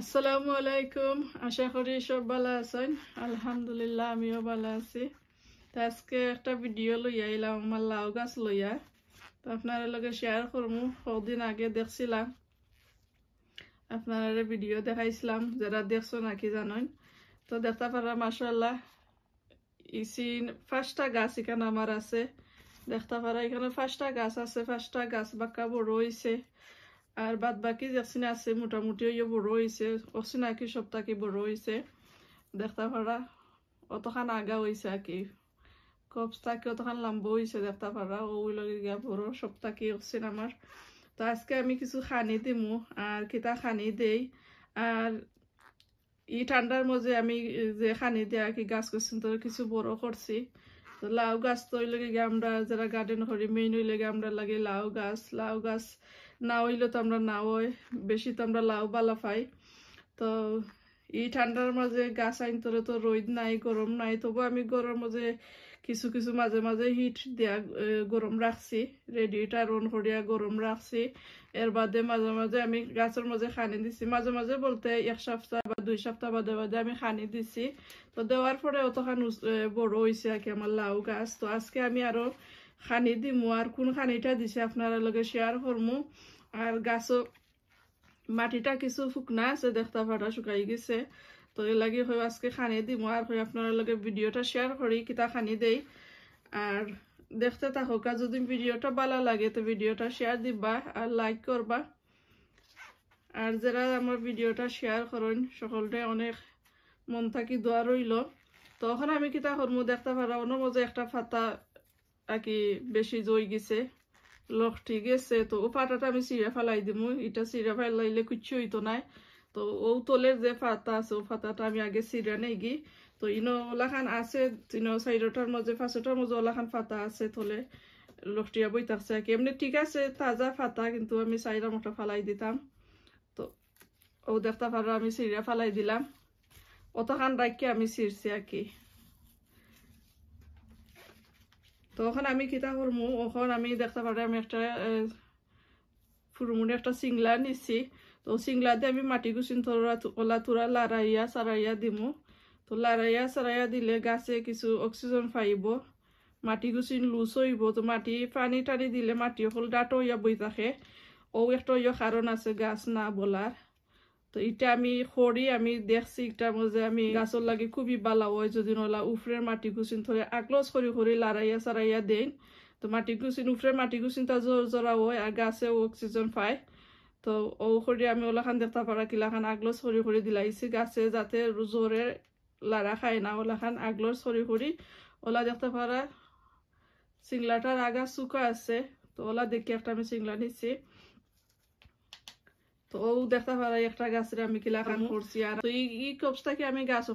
আসসালামু আলাইকুম আশা করি সব ভালো আছেন আলহামদুলিল্লাহ আমিও ভালো আছি তো আজকে একটা ভিডিও লইয়া এলাম আমার লাউ গাছ লইয়া তো আপনারা লগে শেয়ার করবো কদিন আগে দেখছিলাম আপনারা ভিডিও দেখাইছিলাম যারা দেখছো নাকি জানেন তো দেখতে পারা মাসাল্লাহ ইসি ফার্স্টটা গাছ এখানে আমার আছে দেখতে পারা এখানে ফার্স্টটা গাছ আছে ফার্স্টটা গাছ বাক্কা বড় হয়েছে আর বাদ বাকি যেখানে আছে মোটামুটি ওই বড় হয়েছে অচিনাকি সপ্তাহে বড় হয়েছে দেখতে পারা অতখান আগা হয়েছে আর কি কপসটাকে অতখান লম্বা হয়েছে দেখতে পারা ওই লগে গিয়া বড় সপ্তাহে অচিন আমার তো আজকে আমি কিছু খানি দিমু আর কিতা খানি দেই আর ই ঠান্ডার মজে আমি যে খানি আর কি গাছ করছি তো কিছু বড় করছি তো লাউ গাছ তো ওই গিয়ে আমরা যারা গার্ডেন করি মেইন ওই লাগে আমরা লাগে লাউ গাছ লাউ গাছ না হইলে তো আমরা না ওই বেশি তো আমরা লাউ বালা পাই তো এই ঠান্ডার মাঝে গাছ আইনতরে তো রোদ নাই গরম নাই তবু আমি গরম মাঝে কিছু কিছু মাঝে মাঝে হিট দেয়া গরম রাখছি রেডিয়েটার অন করিয়া গরম রাখছি এর বাদে মাঝে মাঝে আমি গাছের মাঝে খানি দিছি মাঝে মাঝে বলতে এক সপ্তাহ বা দুই সপ্তাহ বাদে বাদে আমি খানি দিছি তো দেওয়ার পরে অতখান বড় হয়েছে আর কি আমার লাউ গাছ তো আজকে আমি আরও খানি দিমু আর কোন খানিটা দিছে আপনারা লগে শেয়ার করমু আর গাছও মাটিটা কিছু ফুকনা আছে দেখতা ফাটা শুকাই গেছে তো এর লাগে হয় আজকে খানি দিম আর হয় আপনার লগে ভিডিওটা শেয়ার করি কিতা খানি দেই আর দেখতে থাকুক যদি ভিডিওটা ভালো লাগে তো ভিডিওটা শেয়ার দিবা আর লাইক করবা আর যারা আমার ভিডিওটা শেয়ার করেন সকলটে অনেক মন থাকি দোয়া রইল তখন আমি কিতা হরমু দেখতে পারা অন্য মজা একটা ফাতা আর কি বেশি জয় গেছে ঠিক আছে তো ও পাতাটা আমি চিড়ে ফেলাই দিব এটা চিড়ে ফেলাইলে কিচ্ছু হইতো নাই তো ও তোলের যে ফাতা আছে ও ফাতাটা আমি আগে চিড়ে নেই গি তো ইনো ওলাখান আছে ইনো চাইরোটার মধ্যে ফাঁসটার মধ্যে ওলাখান ফাতা আছে তোলে লকটিয়া বই থাকছে এমনি ঠিক আছে তাজা ফাতা কিন্তু আমি চাইরা মতো ফালাই দিতাম তো ও দেখতে পারো আমি চিড়ে ফালাই দিলাম অতখান রাখি আমি চিরছি আর কি ওখানে আমি কিতা করমু ওখন আমি দেখতে পারি আমি একটা ফুরমুড়ে একটা সিংলা নিছি তো সিংলা দিয়ে আমি মাটি কুচিন তোরা ওলা তোরা লারাইয়া সারাইয়া দিমু তো লারাইয়া সারাইয়া দিলে গাছে কিছু অক্সিজেন পাইব মাটি কুচিন লুজ হইব তো মাটি পানি টানি দিলে মাটি অকল ডাটো হইয়া বই থাকে ও একটা কারণ আছে গাছ না বলার তো এটা আমি খড়ি আমি দেখছি এটার মধ্যে আমি গাছর লাগে খুবই বালা হয় যদি নলা উফরের মাটি গুছিন থাকে আকলস করে করে লড়াইয়া সারাইয়া দেন তো মাটি গুছিন উফরের মাটি গুছিন তা জোর জোরা হয় আর গাছে অক্সিজেন পায় তো ও করে আমি ওলাখান দেখতে পারা কিলাখান আগলস করে করে দিলাইছি গাছে যাতে জোরে লড়া খায় না ওলাখান আগলস করে করে ওলা দেখতে পারা সিংলাটার আগা শুকা আছে তো ওলা দেখি একটা আমি সিংলা নিছি আর ওখান দেখতে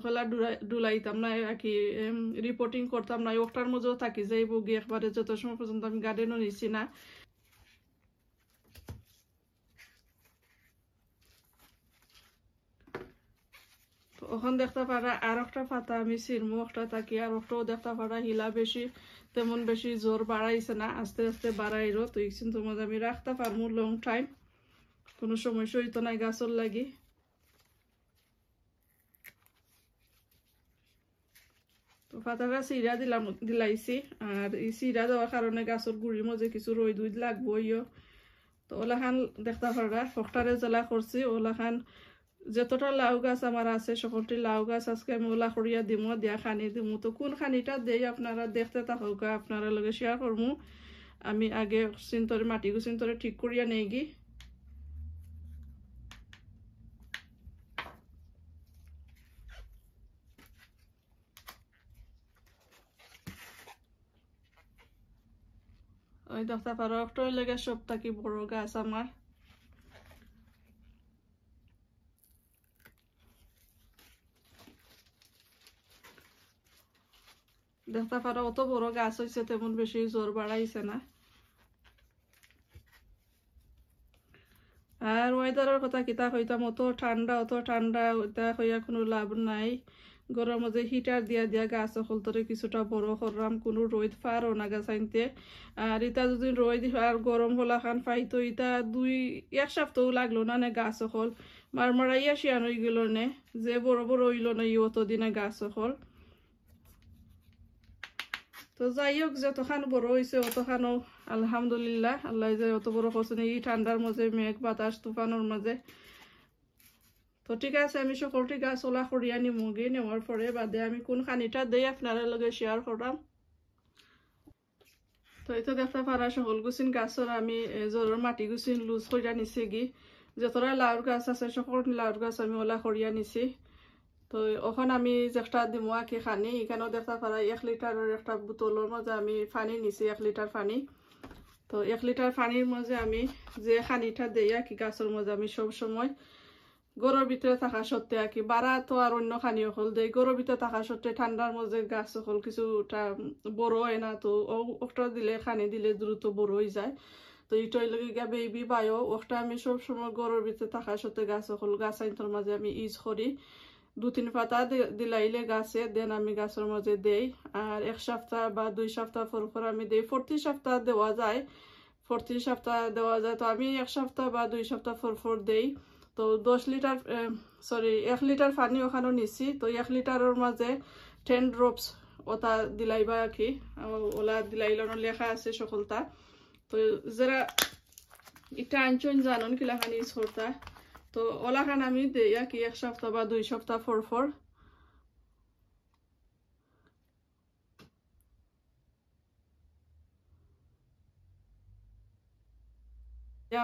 পারা আর একটা পাতা আমি চিরমু একটা থাকি আর একটাও দেখতে পারা হিলা বেশি তেমন বেশি জোর বাড়াইছে না আস্তে আস্তে বাড়াইরো তুই কিন্তু তোমাদের আমি রাখতে পারবো লং টাইম কোনো সময় সইত নাই গাছর লাগে তো পাতাটা চিরা দিলাম দিলাইছি আর এই চিরা দেওয়ার কারণে গাছর গুড়ির মজে কিছু রই দুই লাগবো ইয় তো ওলাখান দেখতে পারবা ফখটারে জ্বলা করছি ওলাখান যতটা লাউ গাছ আমার আছে সকলটি লাউ গাছ আজকে আমি ওলা করিয়া দিম দিয়া খানি দিমো তো কোন খানিটা দেই আপনারা দেখতে থাকুক আপনারা লগে শেয়ার করমু আমি আগে চিন্তরে মাটি চিন্তরে ঠিক করিয়া নেই গি ওই দশটা পারকটাই লেগে সব থাকি বড় গাছ আমার দেখতে পারো অত বড় গাছ হয়েছে তেমন বেশি জোর বাড়াইছে না আর ওয়েদারের কথা কিতা হইতাম অত ঠান্ডা অত ঠান্ডা হইয়া কোনো লাভ নাই গৰৰ মাজে হিটাৰ দিয়া দিয়া গা আছে সলতৰে কিছুটা বৰষৰাম কোনো ৰৈত ফাৰ অনাগা চাইনতে আৰু ইতা যদি ৰৈ আৰু গৰম হলা খান ফাইতো ইতা দুই এক সপ্তাহো লাগলো না নে গা চখল মাৰ মাৰা চিয়ান হৈ গ'ল নে যে বৰ বৰ ৰৈ লোনে ই অতদিনে গা চখল তো যাই হোক যতখান বড় হয়েছে অতখানও আলহামদুলিল্লাহ আল্লাহ যে অত বড় হচ্ছে ই ঠাণ্ডাৰ মাজে মেঘ বাতাস তুফানোৰ মাঝে ভতিকা আছে আমি সকলটি গাছ ওলা খৰি আনি মগি নেমৰ পৰে বাদে আমি কোন খানিঠাত দেই আপোনাৰ লগে শ্বেয়াৰ কৰাম তইতো দেখা পাৰা সকল গুছিন গাছৰ আমি জ্বৰৰ মাটি গুচিন লুজ কৰি আনিছে গি যেতৰা লাউৰ গছ আছে সকলো লাউৰ গছ আমি ওলা খৰি আনিছে তো অখন আমি জেঠা দিম আঁকি খানি এইখানেও দেখা পাৰা এক লিটাৰৰ একটা বুটলৰ মাজে আমি ফানি নিছি এক লিটাৰ ফানি তো এক লিটাৰ পানীৰ মাজে আমি যে খানিঠাত দিয়ে আঁকি গাছৰ মাজে আমি সব সময় গরুর ভিতরে থাকা সত্ত্বে আর কি বাড়া তো আর অন্য খানি হল দেয় গরুর ভিতরে থাকা সত্ত্বে ঠান্ডার মধ্যে গাছ হল কিছুটা বড় হয় না তো ওটা দিলে খানি দিলে দ্রুত বড় হয়ে যায় তো ইটাই লগে গিয়া বেবি বায়ো ওটা আমি সবসময় গরুর ভিতরে থাকা সত্ত্বে গাছ হল গাছ আইনতর মাঝে আমি ইউজ করি দু তিন পাতা দিলাইলে গাছে দেন আমি গাছের মাঝে দেই আর এক সপ্তাহ বা দুই সপ্তাহ পর পর আমি দেই প্রতি সপ্তাহ দেওয়া যায় প্রতি সপ্তাহ দেওয়া যায় তো আমি এক সপ্তাহ বা দুই সপ্তাহ পর পর দেই তো দশ লিটার সরি এক লিটার পানি ওখানে নিছি তো এক লিটারের মাঝে টেন ড্রপস ওটা দিলাইবা কি ওলা দিলাইলন লেখা আছে সকলটা তো যারা এটা আনছন জানন কিলাখানি ইউজ তো ওলাখান আমি দেয়া কি এক সপ্তাহ বা দুই সপ্তাহ ফর ফর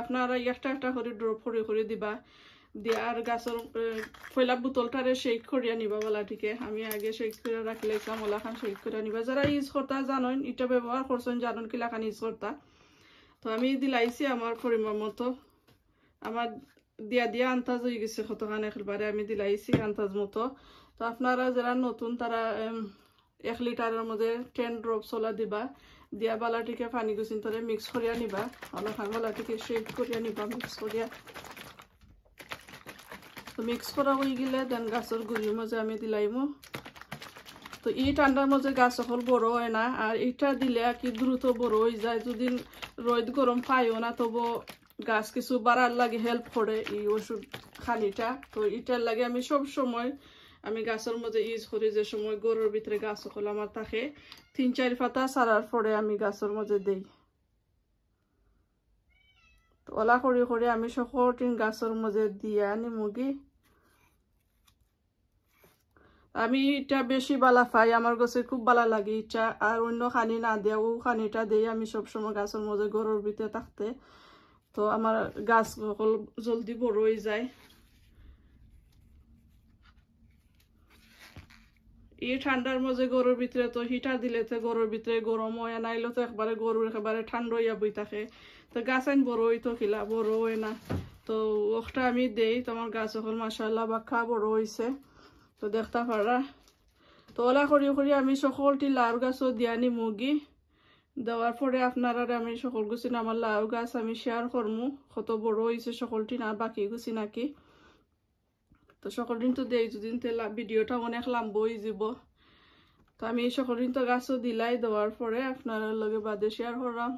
আপনারা একটা একটা করে ড্রপ করে করে দিবা দিয়ে আর গাছের পয়লা বোতলটারে শেক করিয়া নিবা বলাটিকে আমি আগে শেক করে রাখলে কামলা খান শেক করে নিবা যারা ইউজ করতা জানেন এটা ব্যবহার করছেন জানেন কিলা খান ইউজ করতা তো আমি দিলাইছি আমার পরিমাণ মতো আমার দিয়া দিয়া আন্তাজ হয়ে গেছে কতখান একবারে আমি দিলাইছি আন্তাজ মতো তো আপনারা যারা নতুন তারা এক লিটারের মধ্যে টেন ড্রপ চলা দিবা দিয়া বালাটিকে পানি গুছিন তলে মিক্স করিয়া নিবা অনখান বালাটিকে শেক করিয়া নিবা মিক্স করিয়া তো মিক্স করা হয়ে গেলে দেন গাছের গুড়ির মধ্যে আমি দিলাইমো তো এই ঠান্ডার মধ্যে গাছ সকল বড় হয় না আর এটা দিলে কি দ্রুত বড় হয়ে যায় যদি রোদ গরম পাইও না তবু গাছ কিছু বাড়ার লাগে হেল্প করে এই ওষুধ খানিটা তো এটার লাগে আমি সব সময় আমি গাছের মধ্যে ইউজ করি যে সময় গরুর ভিতরে গাছ সকল আমার থাকে তিন চার পাতা সারার পরে আমি গাছের মধ্যে দেই ওলা করি করে আমি সকটিন গাছের মধ্যে দিয়া মুগি আমি এটা বেশি বালা পাই আমার গাছে খুব বালা লাগে ইটা আর অন্য খানি না দেয় ও খানিটা দিয়ে আমি সবসময় গাছের মধ্যে গরুর ভিতরে থাকতে তো আমার গাছ জলদি বড় হয়ে যায় এই ঠান্ডার মধ্যে গরুর ভিতরে তো হিটার দিলে তো গরুর ভিতরে গরম হয় নাইলে তো একবারে গরুর একেবারে ঠান্ডা হইয়া বই থাকে তো গাছ আইন বড় হইতো কিলা বড় হয় না তো ওখটা আমি দেই তোমার গাছ এখন মাসাল্লাহ খা বড় হয়েছে তো দেখতে পারা তো ওলা করি করি আমি সকলটি লাউ গাছও নি মুগি দেওয়ার পরে আপনারা আমি সকল গুছিন আমার লাউ গাছ আমি শেয়ার করমু কত বড় হয়েছে সকলটি না বাকি গুছি নাকি তো সকল দিন তো দেই যদি ভিডিওটা অনেক লাম্বই যাব তো আমি সকল দিন তো গাছও দিলাই দেওয়ার পরে আপনার লগে বাদে শেয়ার করলাম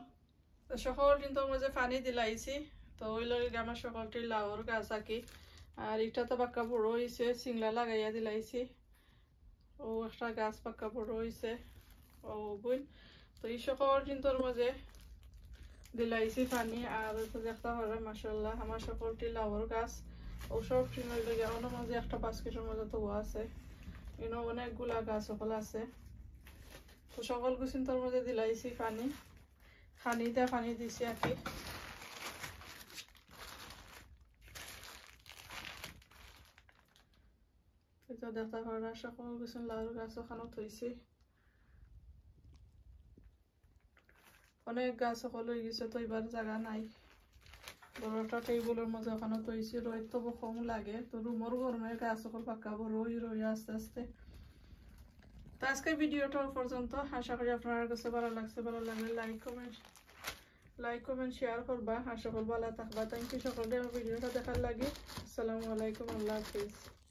তো সকল দিন তো মাঝে পানি দিলাইছি তো ওই লগে আমার সকলটি লাউর গাছ আঁকি আর এটা তো পাক্কা বড় হয়েছে সিংলা লাগাইয়া দিলাইছি ও একটা গাছ পাক্কা বড় হয়েছে ও বুন তো এই সকল তোর মাঝে দিলাইছি পানি আর দেখতে পারে মাসাল্লাহ আমার সকলটি লাউর গাছ ওসব ট্রিমের লেগে অন্য মাঝে একটা তবু আছে এনে অনেকগুলা গাছ সকল আছে তো সকল মধ্যে দিলাইছি পানি দিয়ে পানি দিছি আর কি সকল গুছিন গাছ ওখানে থইছি অনেক গাছ সকল হয়ে গেছে তো এবার জায়গা নাই বড়টা টেবিলের মধ্যে ওখানে তৈছি রোদ তবু কম লাগে তো রুমর গরমে গাছ পাকাবো রই রই আস্তে আস্তে তো আজকে ভিডিওটা পর্যন্ত আশা করি আপনার কাছে ভালো লাগছে ভালো লাগলে like comment like comment share করবা আশা করবা আল্লাহ থাকবা থ্যাংক ইউ সকলকে ভিডিওটা দেখার লাগে আসসালামু আলাইকুম আল্লাহ হাফিজ